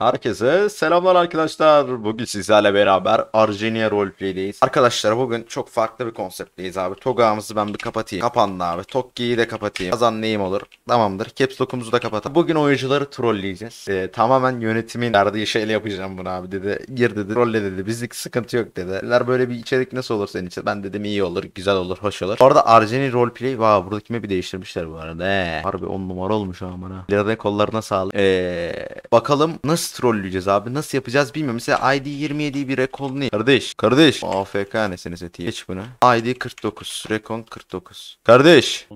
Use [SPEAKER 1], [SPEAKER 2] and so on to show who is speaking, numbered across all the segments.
[SPEAKER 1] Herkese selamlar arkadaşlar. Bugün sizlerle beraber Argenia roleplay'deyiz. Arkadaşlar bugün çok farklı bir konseptteyiz abi. Togağımızı ben bir kapatayım. Kapandı abi. Tokki'yi de kapatayım. Kazan neyim olur? Tamamdır. Caps lock'umuzu da kapatalım. Bugün oyuncuları trolleyeceğiz. Ee, tamamen yönetimin verdiği şeyle yapacağım bunu abi dedi. Gir dedi. Trolle dedi. Bizlik sıkıntı yok dedi. Dediler böyle bir içerik nasıl olur senin için? Ben dedim iyi olur. Güzel olur. Hoş olur. Orada Argenia roleplay. Vaa wow, buradaki bir değiştirmişler bu arada. Ee, harbi on numara olmuş ama. Lirada kollarına sağlık. Ee, bakalım nasıl nasıl trolleyeceğiz abi? Nasıl yapacağız bilmiyorum. Mesela ID 27 bir rekon ne? Kardeş. Kardeş. AFK nesini setiye. Geç bunu. ID 49. Rekon 49. Kardeş.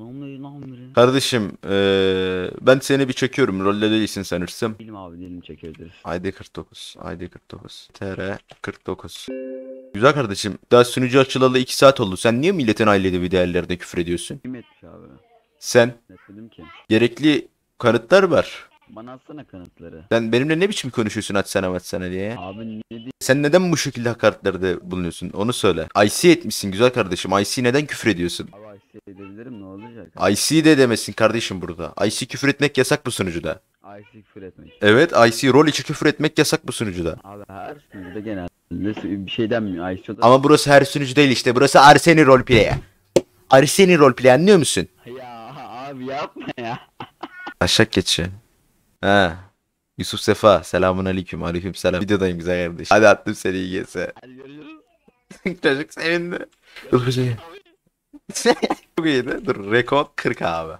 [SPEAKER 1] Kardeşim ee, ben seni bir çekiyorum. Rolle değilsin sanırsam. Bilim abi dilim çekebiliriz. ID 49. ID 49. TR 49. Güzel kardeşim. Daha sunucu açılalı 2 saat oldu. Sen niye milletin ailevi değerlerine küfür ediyorsun? Kim etmiş abi? Sen. ne dedim ki. Gerekli kanıtlar var. Bana atsana kanıtları. Sen benimle ne biçim konuşuyorsun atsana atsana diye. Abi ne diyeyim? Sen neden bu şekilde hakaretlerde bulunuyorsun onu söyle. IC etmişsin güzel kardeşim. IC neden küfür ediyorsun? Abi IC edebilirim ne olacak? IC de demesin kardeşim burada. IC küfür etmek yasak bu sunucuda. IC küfür etmek. Evet IC rol içi küfür etmek yasak bu sunucuda. Abi her sunucuda genelde bir şey mi? IC'de... Ama burası her sunucu değil işte. Burası Arseni Roleplay. Arseni Roleplay anlıyor musun? Ya abi yapma ya. Aşak geçi. He. Yusuf Sefa selamun aleyküm aleyküm selam videodayım güzel kardeş hadi attım seni iyi gelse çocuk sevindi dur şey çok iyiydi dur rekord 40 abi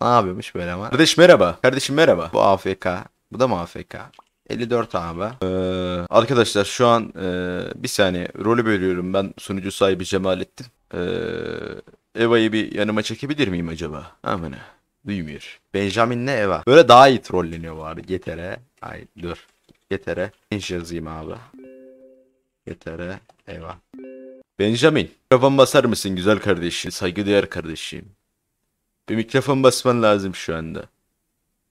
[SPEAKER 1] ne yapıyormuş böyle ama kardeş merhaba kardeşim merhaba bu afk bu da mı afk 54 abi. Ee, arkadaşlar şu an e, bir saniye rolü bölüyorum ben sunucu sahibi Cemalettin. Ee, Eva'yı bir yanıma çekebilir miyim acaba? Amına duymuyor. Benjamin ne Eva. Böyle daha iyi trolleniyor bu arada. Yetere. Ay dur. Getere, Genç yazayım abi. Getere, Eva. Benjamin. Mikrofon basar mısın güzel kardeşim? Saygıdeğer kardeşim. Bir mikrofon basman lazım şu anda.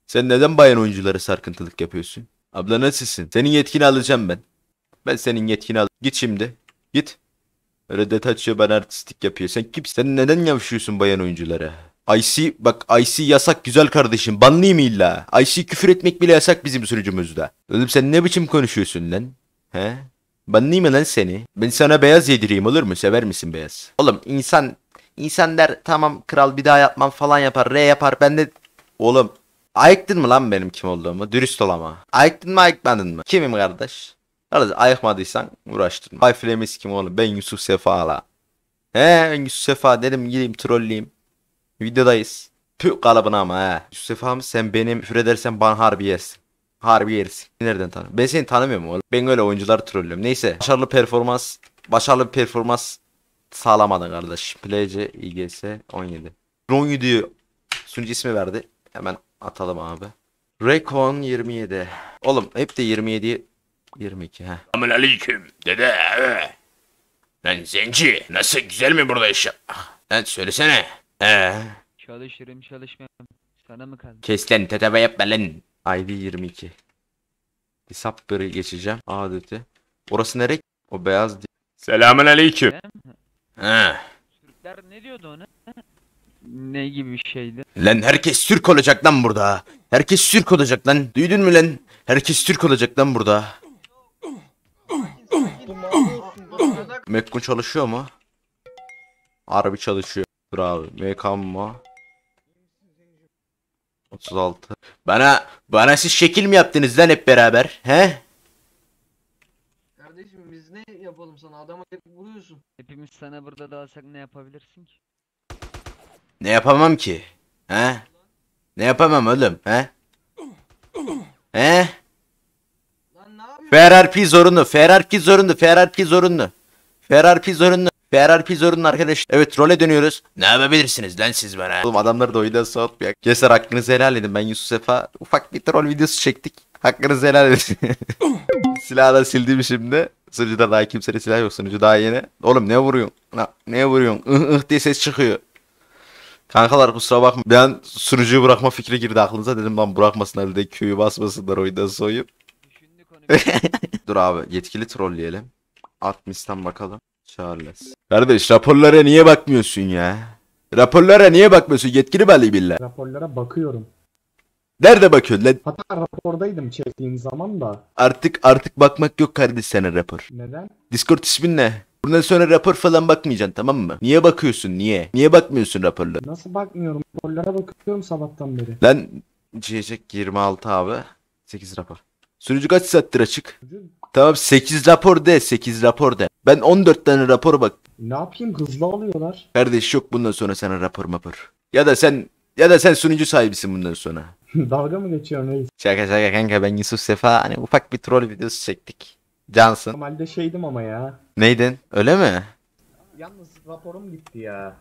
[SPEAKER 1] Sen neden bayan oyunculara sarkıntılık yapıyorsun? Abla nasılsın? Senin yetkini alacağım ben. Ben senin yetkini al. Git şimdi. Git. Öyle detay ben artistik yapıyor. Sen kimsin? Sen neden yavşıyorsun bayan oyunculara? IC bak IC yasak güzel kardeşim. Banlıyım illa. IC küfür etmek bile yasak bizim sürücümüzde. Oğlum sen ne biçim konuşuyorsun lan? He? Banlıyım lan seni. Ben sana beyaz yedireyim olur mu? Sever misin beyaz? Oğlum insan insan der tamam kral bir daha yapmam falan yapar. R yapar. Ben de oğlum ayıktın mı lan benim kim olduğumu? Dürüst ol ama. Ayıktın mı ayıkmadın mı? Kimim kardeş? Kardeş ayıkmadıysan uğraştırma. Ay kim oğlum? Ben Yusuf Sefa'la. He ben Yusuf Sefa dedim gideyim trolleyeyim. Videodayız. Püh kalıbına ama he. Yusuf abi sen benim küfür edersen bana harbi yersin. Harbi yersin. Nereden tanı? Ben seni tanımıyorum oğlum. Ben öyle oyuncuları trollüyorum. Neyse. Başarılı performans. Başarılı bir performans sağlamadın kardeş. PLC, IGS 17. 17'yi sunucu ismi verdi. Hemen atalım abi. Recon 27. Oğlum hep de 27 22 ha. Selamünaleyküm dede. Lan zenci nasıl güzel mi burada iş? Lan söylesene. Ee, Çalışırım çalışmam. Sana mı kaldı? kes lan tetebe yapma lan. ID 22. Hesap geçeceğim. Adeti. Orası nereye? O beyaz değil. Selamun aleyküm. He. Türkler ne diyordu ona? Ne gibi bir şeydi? Lan herkes Türk olacak lan burada. Herkes Türk olacak lan. Duydun mu lan? Herkes Türk olacak lan burada. Mekkun çalışıyor mu? Harbi çalışıyor. Bravo, abi. MK mı? 36. Bana bana siz şekil mi yaptınız lan hep beraber? He? Kardeşim biz ne yapalım sana? Adama hep vuruyorsun. Hepimiz sana burada dalsak ne yapabilirsin ki? Ne yapamam ki? He? Ne yapamam oğlum? He? He? Lan ne yapıyorsun? Ferrari zorunlu. Ferrari zorunlu. Ferrari zorunlu. Ferrari zorunlu. BRR Pizzor'un arkadaş. Evet role dönüyoruz. Ne yapabilirsiniz lan siz bana? Oğlum adamları da oyundan soğutmayak. Keser hakkınızı helal edin. Ben Yusuf Sefa ufak bir troll videosu çektik. Hakkınızı helal edin. Silahı da sildim şimdi. Sunucuda daha kimsede silah yok. Sunucu daha yeni. Oğlum ne vuruyorsun? Ne, ne vuruyorsun? Ih diye ses çıkıyor. Kankalar kusura bakma. Ben sunucuyu bırakma fikri girdi aklınıza. Dedim lan bırakmasınlar de köyü basmasınlar oyundan soyup. Dur abi yetkili trolleyelim. Atmis'ten bakalım. Charles. Kardeş raporlara niye bakmıyorsun ya? Raporlara niye bakmıyorsun? Yetkili belli billah. Raporlara bakıyorum. Nerede bakıyorsun lan? Hatta rapordaydım çektiğin zaman da. Artık artık bakmak yok kardeş sana rapor. Neden? Discord ismin ne? Bundan sonra rapor falan bakmayacaksın tamam mı? Niye bakıyorsun niye? Niye bakmıyorsun raporlara? Nasıl bakmıyorum? Raporlara bakıyorum sabahtan beri. Lan Cecek 26 abi. 8 rapor. Sürücü kaç saattir açık? Sürücü Tamam 8 rapor de 8 rapor de. Ben 14 tane rapor bak. Ne yapayım hızlı alıyorlar. Kardeş yok bundan sonra sana rapor mapor. Ya da sen ya da sen sunucu sahibisin bundan sonra. Dalga mı geçiyorsun reis? Şaka şaka kanka ben Yusuf Sefa hani ufak bir troll videosu çektik. Cansın. Normalde şeydim ama ya. Neydin? Öyle mi? Yalnız raporum gitti ya.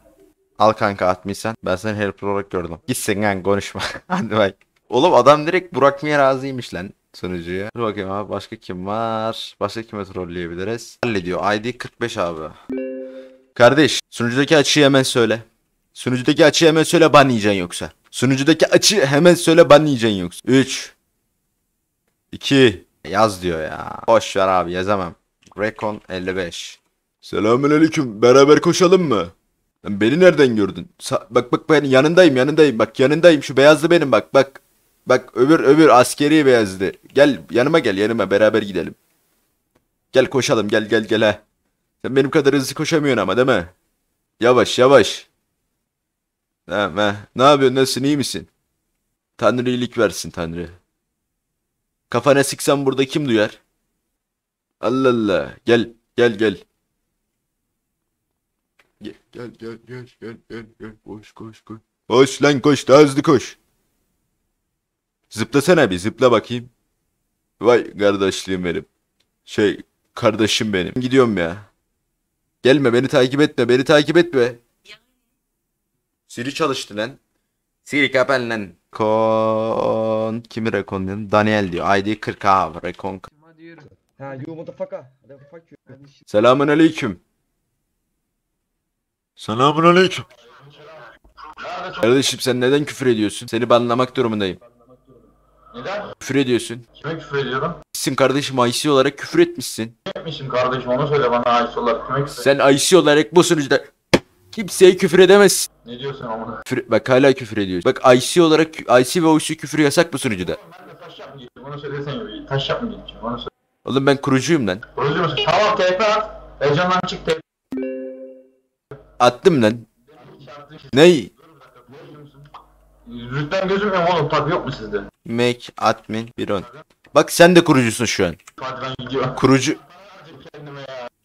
[SPEAKER 1] Al kanka atmışsan. Ben seni help olarak gördüm. Gitsin kanka konuşma. Hadi bak. Oğlum adam direkt bırakmaya razıymış lan sunucuya. Dur bakayım abi başka kim var? Başka kime trolleyebiliriz? Hallediyor. ID 45 abi. Kardeş sunucudaki açıyı hemen söyle. Sunucudaki açıyı hemen söyle banlayacaksın yoksa. Sunucudaki açıyı hemen söyle banlayacaksın yoksa. 3 2 Yaz diyor ya. Boş ver abi yazamam. Recon 55. Selamünaleyküm. Beraber koşalım mı? Lan beni nereden gördün? Sa bak bak ben yanındayım yanındayım. Bak yanındayım şu beyazlı benim bak bak. Bak öbür öbür askeri beyazdı. Gel yanıma gel yanıma beraber gidelim. Gel koşalım gel gel gel he. Sen benim kadar hızlı koşamıyorsun ama değil mi? Yavaş yavaş. Ha, ha. Ne yapıyorsun nasılsın iyi misin? Tanrı iyilik versin Tanrı. Kafana siksem burada kim duyar? Allah Allah. Gel gel gel. Gel gel gel gel gel gel. Koş koş koş. Koş lan koş daha hızlı koş. Zıplasana bir zıpla bakayım. Vay kardeşliğim benim. Şey kardeşim benim. Gidiyorum ya. Gelme beni takip etme beni takip etme. Siri çalıştı lan. Siri kapan lan. Kon kimi rekon diyorum? Daniel diyor. ID 40 abi rekon. Ha you Selamun aleyküm. Selamun aleyküm. Kardeşim sen neden küfür ediyorsun? Seni banlamak durumundayım. Neden? Küfür ediyorsun. Kime küfür ediyorum? Sen kardeşim IC olarak küfür etmişsin. etmişim kardeşim onu söyle bana IC olarak kime küfür Sen IC olarak bu sunucuda kimseye küfür edemezsin. Ne diyorsun amına? Küfür, bak hala küfür ediyorsun. Bak IC olarak IC ve OC küfür yasak bu sunucuda. Ben de taş yapmayacağım. Onu söylesen gibi. Taş yapmayacağım. Onu söyle. Oğlum ben kurucuyum lan. Kurucu musun? Tamam TP at. Heyecandan çık TP. Attım lan. Ney? Rütben gözükmüyor mu oğlum? Tab yok mu sizde? Make admin 110. Bak sen de kurucusun şu an. Hadi ben Kurucu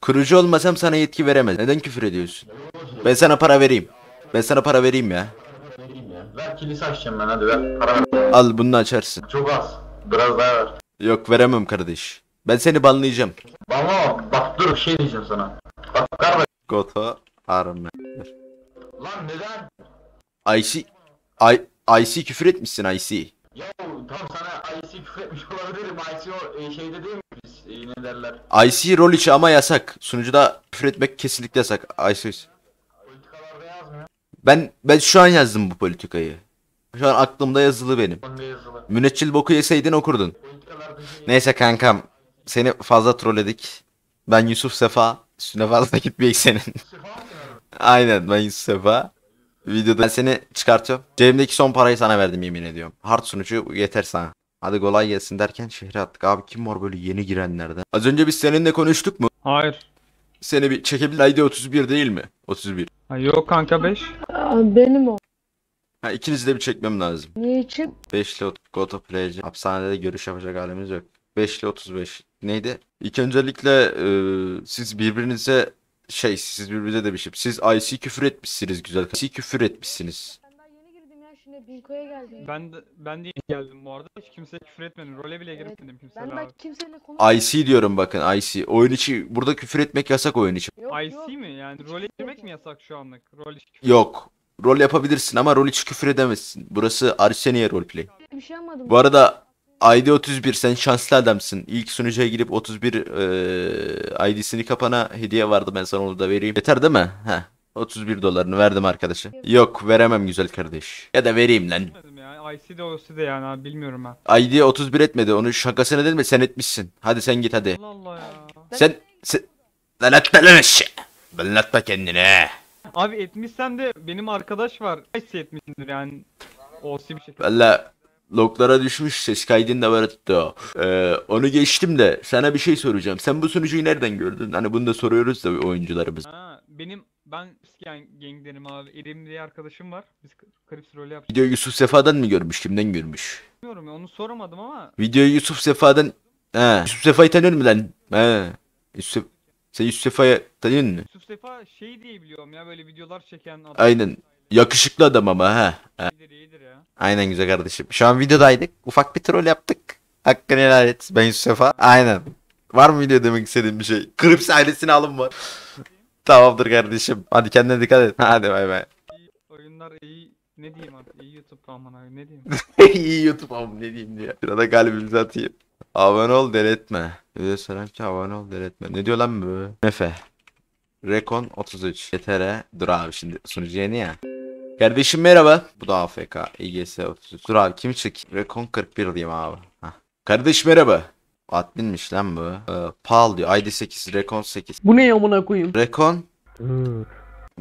[SPEAKER 1] Kurucu olmasam sana yetki veremez. Neden küfür ediyorsun? Ben sana para vereyim. Ben sana para vereyim ya. Ver kilise açacağım ben hadi ver. Para ver. Al bunu açarsın. Çok az. Biraz daha ver. Yok veremem kardeş. Ben seni banlayacağım. Banla bak dur şey diyeceğim sana. Bak kardeş. Goto Armer. Lan neden? Ayşi... Ay... IC küfür etmişsin IC. Ya tam sana IC küfür etmiş olabilirim. IC o şey şeyde biz? E, ne derler? IC rol içi ama yasak. Sunucuda küfür etmek kesinlikle yasak. IC. Politikalarda yazmıyor. Ben ben şu an yazdım bu politikayı. Şu an aklımda yazılı benim. Yazılı. Müneccil boku yeseydin okurdun. Şey Neyse kankam. Seni fazla trolledik. Ben Yusuf Sefa. Üstüne fazla gitmeyek senin. Aynen ben Yusuf Sefa videoda ben seni çıkartıyorum. Cebimdeki son parayı sana verdim yemin ediyorum. Hard sunucu yeter sana. Hadi kolay gelsin derken şehre attık. Abi kim var böyle yeni girenlerde. Az önce biz seninle konuştuk mu? Hayır. Seni bir çekebilir. ID 31 değil mi? 31. Ha, yok kanka 5. benim o. Ha, ikinizi de bir çekmem lazım. Niçin? 5 ile Goto Playci. Hapishanede görüş yapacak halimiz yok. 5 ile 35. Neydi? İlk öncelikle e, siz birbirinize şey siz birbirinize demişim. Siz IC küfür etmişsiniz güzel. IC küfür etmişsiniz. Ben yeni girdim ya şimdi Bilko'ya geldim. Ben de, ben de iyi geldim bu arada. Hiç kimseye küfür etmedim. Role bile Evet. girmedim kimseyle Ben daha abi. kimseyle konuşmadım. IC diyorum bakın IC. Oyun içi burada küfür etmek yasak oyun içi. Yok yok. mi? Yani role girmek mi yasak şu anlık? Rol hiç küfür Yok. Rol yapabilirsin ama rol içi küfür edemezsin. Burası Arsenia roleplay. Bir şey anlamadım. Bu arada ID 31 sen şanslı adamsın. İlk sunucuya girip 31 e, ID'sini kapana hediye vardı ben sana onu da vereyim. Yeter değil mi? Heh. 31 dolarını verdim arkadaşa. Yok veremem güzel kardeş. Ya da vereyim lan. Ya, IC de OC yani abi bilmiyorum ben. ID 31 etmedi onu şakasına değil mi sen etmişsin. Hadi sen git hadi. Allah Allah ya. Sen... sen... Lan atma lan aşağı. Lan atma kendine. Abi etmişsen de benim arkadaş var. IC etmişsindir yani. OC bir şey. Valla loglara düşmüş ses kaydında var hatta. Ee, onu geçtim de sana bir şey soracağım. Sen bu sunucuyu nereden gördün? Hani bunu da soruyoruz da oyuncularımız. Ha, benim ben yani ganglerim abi. Elim diye arkadaşım var. Biz Crips rolü yaptık. Videoyu Yusuf Sefa'dan mı görmüş? Kimden görmüş? Bilmiyorum onu soramadım ama. Videoyu Yusuf Sefa'dan... He. Yusuf Sefa'yı tanıyor musun lan? He. Yusuf... Sen Yusuf Sefa'yı tanıyor musun? Yusuf Sefa şey diye biliyorum ya böyle videolar çeken adam. Aynen. Yakışıklı adam ama ha. İyidir Aynen güzel kardeşim. Şu an videodaydık. Ufak bir troll yaptık. Hakkını helal et. Ben Yusuf Sefa. Aynen. Var mı video demek istediğin bir şey? Krips ailesini alın var. Tamamdır kardeşim. Hadi kendine dikkat et. Hadi bay bay. oyunlar iyi. Ne diyeyim abi? İyi YouTube amına abi. Ne diyeyim? İyi YouTube amına ne diyeyim diye. Şurada galibimizi atayım. Abone ol deletme. Video soran ki abone ol deletme. Ne diyor lan bu? Mefe. Recon 33. Yetere. Dur abi şimdi sunucu yeni ya. Kardeşim merhaba. Bu da AFK. EGS Dur abi kim çık? Recon 41 diyeyim abi. Heh. Kardeş merhaba. Adminmiş lan bu. Ee, Pal diyor. ID 8, Recon 8. Bu ne ya amına koyayım? Recon. Hmm.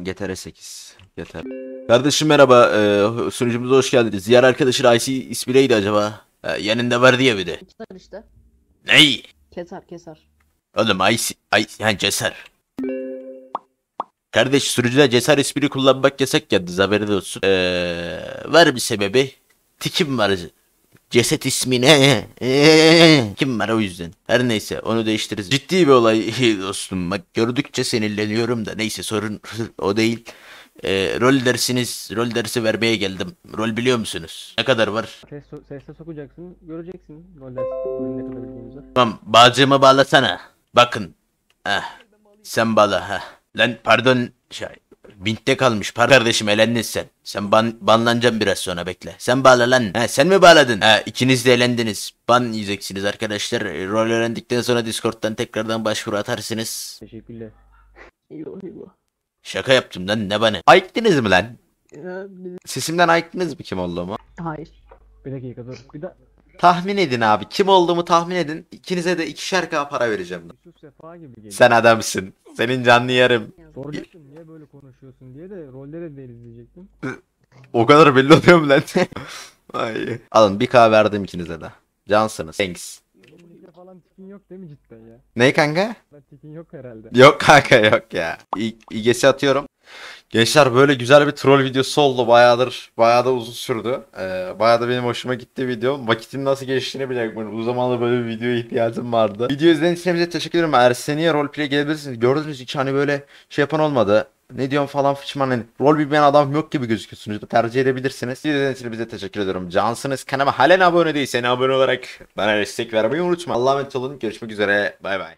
[SPEAKER 1] GTR 8. GTR. Kardeşim merhaba. Ee, sunucumuza hoş geldiniz. Diğer arkadaşın IC ismi neydi acaba? Ee, yanında var diye bir de. Keser işte. Ney? Keser keser. Oğlum IC, IC, yani keser. Kardeş sürücüde cesaret ismini kullanmak yasak geldi. haberin olsun. Ee, var mı sebebi? Tikim var. Ceset ismine. Ee, kim var o yüzden. Her neyse onu değiştiririz. Ciddi bir olay dostum. Bak gördükçe sinirleniyorum da neyse sorun o değil. E, rol dersiniz, rol dersi vermeye geldim. Rol biliyor musunuz? Ne kadar var? Ses, sesle sokacaksın, göreceksin rol dersi rolün ne kadar bildiğinizi. Tamam, bağcığımı bağlasana. Bakın. Heh. Sen bağla. Heh. Lan pardon şey, Bint'te kalmış. par kardeşim elendin sen. Sen ban, banlanacaksın biraz sonra bekle. Sen bağla lan. Ha, sen mi bağladın? Ha, ikiniz de elendiniz. Ban yiyeceksiniz arkadaşlar. E, rol elendikten sonra Discord'dan tekrardan başvuru atarsınız. Teşekkürler. Eyvah Şaka yaptım lan ne bana. Ayıktınız mı lan? Sesimden ayıktınız mı kim olduğumu? Hayır. Bir dakika dur. Bir dakika. Tahmin edin abi. Kim olduğumu tahmin edin. İkinize de iki şarkı para vereceğim. Sen adamsın. Senin canlı yerim. Soracaktım niye böyle konuşuyorsun diye de rolleri de izleyecektim. O kadar belli oluyor mu lan? Ay. Alın bir kahve verdim ikinize de. Cansınız. Thanks. falan tikin yok değil mi cidden ya? Ne kanka? Lan Tikin yok herhalde. Yok kanka yok ya. İ İgesi atıyorum. Gençler böyle güzel bir troll videosu oldu. Bayağıdır, bayağı da uzun sürdü. Ee, bayağı da benim hoşuma gitti video. Vakitin nasıl geçtiğini bile bilmiyorum. Bu zamanda böyle bir videoya ihtiyacım vardı. Video izlediğiniz için hepinize teşekkür ederim. Erseniye roleplay gelebilirsiniz. Gördünüz hiç hani böyle şey yapan olmadı. Ne diyorum falan fıçman hani rol bilmeyen adam yok gibi gözüküyorsunuz. Tercih edebilirsiniz. İzlediğiniz için bize teşekkür ederim. Cansınız. Kanama halen abone değilsen abone olarak bana destek vermeyi unutma. Allah'a emanet olun. Görüşmek üzere. Bay bay.